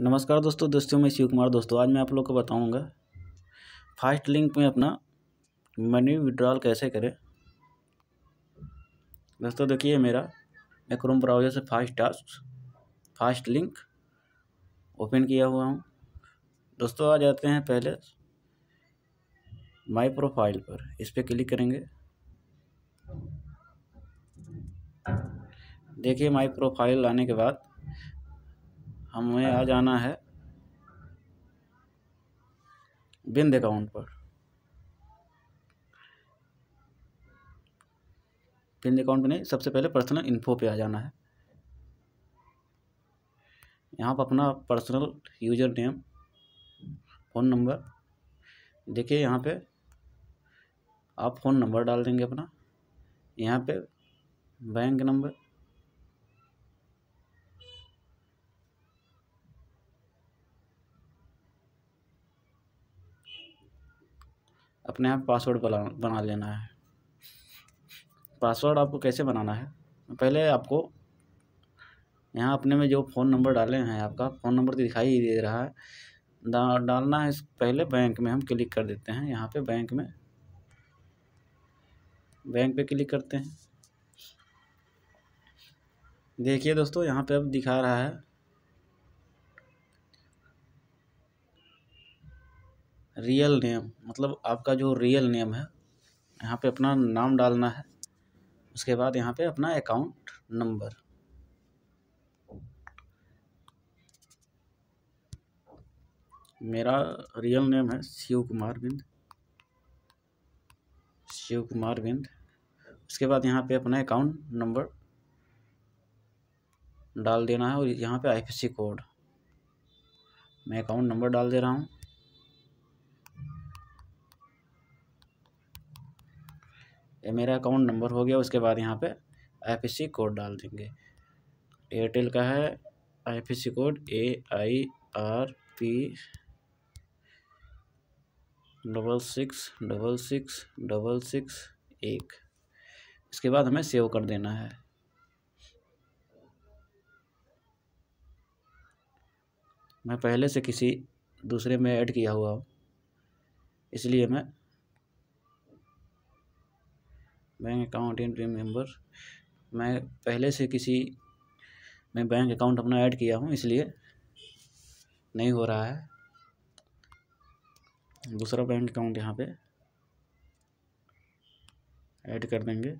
नमस्कार दोस्तों दोस्तों मैं शिव कुमार दोस्तों आज मैं आप लोग को बताऊंगा फास्ट लिंक में अपना मनी विड्रॉल कैसे करें दोस्तों देखिए मेरा मैं क्रोम ब्राउज़र से fast task fast link open किया हुआ हूँ दोस्तों आ जाते हैं पहले माई प्रोफाइल पर इस पर क्लिक करेंगे देखिए माई प्रोफाइल लाने के बाद हमें आ हाँ। जाना है बिंद अकाउंट पर बिंद अकाउंट पर नहीं सबसे पहले पर्सनल इन्फो पे आ जाना है यहाँ पर अपना personal user name phone number देखिए यहाँ पे आप फ़ोन नंबर डाल देंगे अपना यहाँ पे बैंक नंबर अपने आप पासवर्ड बना लेना है पासवर्ड आपको कैसे बनाना है पहले आपको यहाँ अपने में जो फ़ोन नंबर डाले हैं आपका फ़ोन नंबर तो दिखाई ही दे रहा है डा, डालना है पहले बैंक में हम क्लिक कर देते हैं यहाँ पे बैंक में बैंक पे क्लिक करते हैं देखिए दोस्तों यहाँ पे अब दिखा रहा है रियल नेम मतलब आपका जो रियल नेम है यहाँ पे अपना नाम डालना है उसके बाद यहाँ पे अपना अकाउंट नंबर मेरा रियल नेम है शिव कुमार बिंद शिव कुमार बिंद उसके बाद यहाँ पे अपना अकाउंट नंबर डाल देना है और यहाँ पे आईएफएससी कोड मैं अकाउंट नंबर डाल दे रहा हूँ ये मेरा अकाउंट नंबर हो गया उसके बाद यहाँ पे आईएफएससी कोड डाल देंगे एयरटेल का है IFSC code A I R P double six double six double six एक इसके बाद हमें सेव कर देना है मैं पहले से किसी दूसरे में ऐड किया हुआ हूँ इसलिए मैं bank account in team member मैं पहले से किसी में बैंक अकाउंट अपना ऐड किया हूँ इसलिए नहीं हो रहा है दूसरा बैंक अकाउंट यहाँ पे ऐड कर देंगे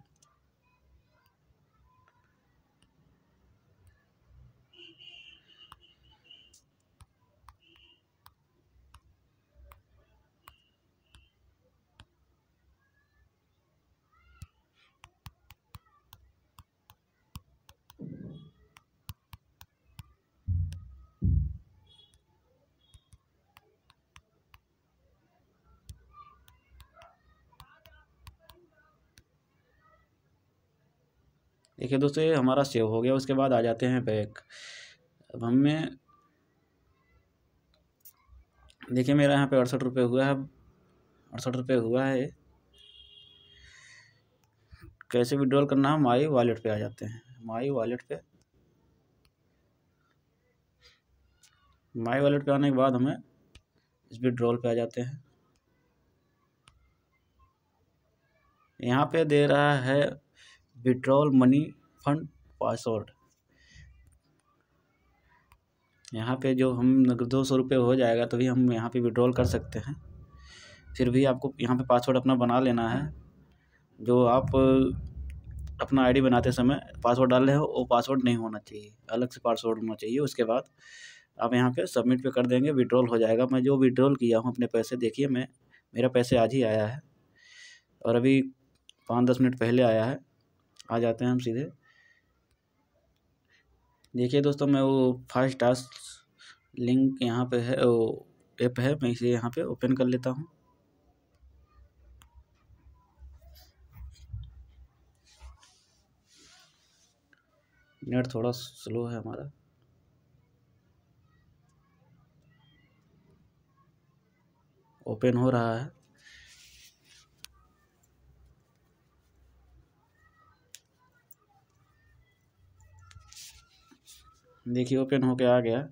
देखिए दोस्तों ये हमारा सेव हो गया उसके बाद आ जाते हैं बैक अब हमें देखिए मेरा यहाँ पे अड़सठ रुपये हुआ है अड़सठ रुपये हुआ है कैसे विड्रॉल करना है माई वॉलेट पे आ जाते हैं माई वॉलेट पे माई वॉलेट पे आने के बाद हमें इस विड्रॉल पे आ जाते हैं यहाँ पे दे रहा है विड्रॉल मनी फंड पासवर्ड यहाँ पे जो हम दो सौ रुपये हो जाएगा तभी हम यहाँ पे विड्रॉल कर सकते हैं फिर भी आपको यहाँ पे पासवर्ड अपना बना लेना है जो आप अपना आईडी बनाते समय पासवर्ड डाल रहे हो वो पासवर्ड नहीं होना चाहिए अलग से पासवर्ड होना चाहिए उसके बाद आप यहाँ पे सबमिट पे कर देंगे विड्रॉल हो जाएगा मैं जो विड्रॉल किया हूँ अपने पैसे देखिए मैं मेरा पैसे आज ही आया है और अभी पाँच दस मिनट पहले आया है आ जाते हैं हम सीधे देखिए दोस्तों मैं वो फाइव स्टार्स लिंक यहाँ पे है वो ऐप है मैं इसे यहाँ पे ओपन कर लेता हूँ नेट थोड़ा स्लो है हमारा ओपन हो रहा है देखिए ओपन होके आ गया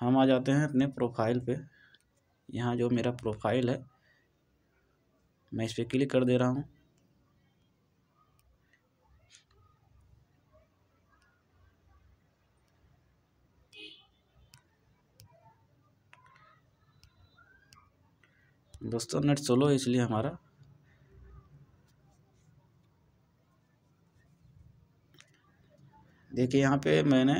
हम आ जाते हैं अपने प्रोफाइल पे यहाँ जो मेरा प्रोफाइल है मैं इस पर क्लिक कर दे रहा हूँ दोस्तों नेट सोलो है इसलिए हमारा देखिए यहाँ पे मैंने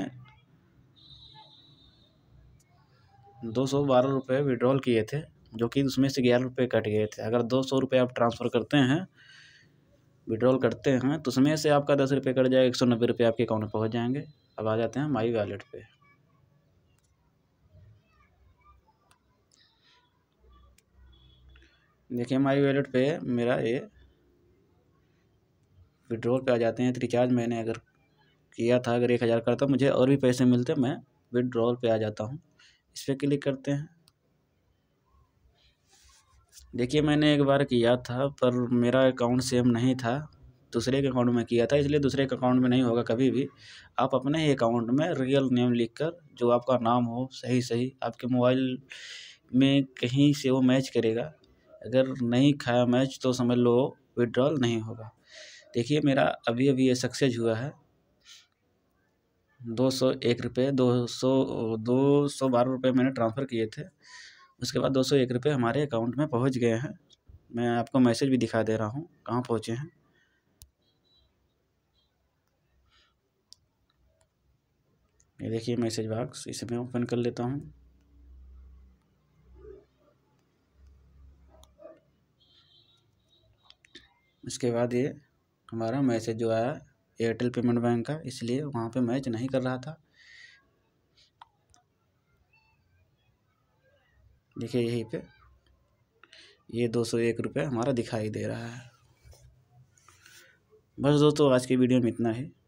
दो सौ बारह रुपये विड्रॉल किए थे जो कि उसमें से ग्यारह रुपये कट गए थे अगर दो सौ रुपये आप ट्रांसफ़र करते हैं विड्रॉल करते हैं तो उसमें से आपका दस रुपये कट जाएगा एक सौ नब्बे रुपये आपके अकाउंट में पहुँच जाएंगे अब आ जाते हैं माई वैलेट पे देखिए माई वैलेट पे मेरा ये विड्रॉल पे आ जाते हैं तो रिचार्ज मैंने अगर किया था अगर एक हज़ार करता मुझे और भी पैसे मिलते मैं विदड्रॉल पे आ जाता हूँ इस पर क्लिक करते हैं देखिए मैंने एक बार किया था पर मेरा अकाउंट सेम नहीं था दूसरे के अकाउंट में किया था इसलिए दूसरे के अकाउंट में नहीं होगा कभी भी आप अपने ही अकाउंट में रियल नेम लिख कर जो आपका नाम हो सही सही आपके मोबाइल में कहीं से वो मैच करेगा अगर नहीं खाया मैच तो समझ लो विड्रॉल नहीं होगा देखिए मेरा अभी अभी ये सक्सेस हुआ है दो सौ एक रुपये दो सौ दो सौ बारह रुपये मैंने ट्रांसफ़र किए थे उसके बाद दो सौ एक रुपये हमारे अकाउंट में पहुँच गए हैं मैं आपको मैसेज भी दिखा दे रहा हूँ कहाँ पहुँचे हैं ये देखिए मैसेज बॉक्स इसे मैं ओपन कर लेता हूँ इसके बाद ये हमारा मैसेज जो आया एयरटेल पेमेंट बैंक का इसलिए वहाँ पे मैच नहीं कर रहा था देखिए यहीं पे ये दो सौ एक रुपये हमारा दिखाई दे रहा है बस दोस्तों आज की वीडियो में इतना ही